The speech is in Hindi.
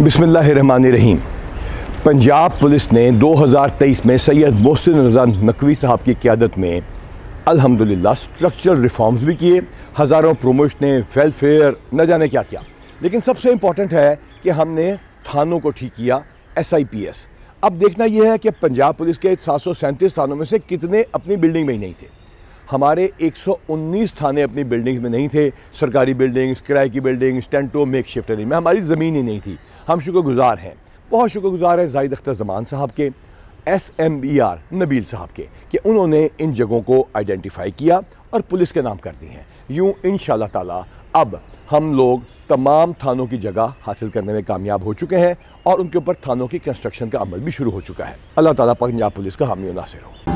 रहीम पंजाब पुलिस ने 2023 में सैयद मोहसिन रजा नकवी साहब की क्यादत में अल्हम्दुलिल्लाह स्ट्रक्चरल रिफॉर्म्स भी किए हज़ारों प्रमोशनें वेलफेयर न जाने क्या क्या लेकिन सबसे इम्पॉर्टेंट है कि हमने थानों को ठीक किया एस आई पी एस अब देखना यह है कि पंजाब पुलिस के सात सौ सैंतीस थानों में से कितने अपनी बिल्डिंग में ही नहीं थे हमारे 119 थाने अपनी बिल्डिंग्स में नहीं थे सरकारी बिल्डिंग्स किराए की बिल्डिंग्स टेंटो मेक शिफ्ट में हमारी ज़मीन ही नहीं थी हम शुक्रगुजार हैं बहुत शुक्रगुजार हैं जाहिद अख्तर जमान साहब के S M B R Nabeel साहब के कि उन्होंने इन जगहों को आइडेंटिफाई किया और पुलिस के नाम कर दिए हैं यूँ इन ताला अब हम लोग तमाम थानों की जगह हासिल करने में कामयाब हो चुके हैं और उनके ऊपर थानों की कंस्ट्रक्शन का अमल भी शुरू हो चुका है अल्लाह ताला पंजाब पुलिस का हामी नासिर हो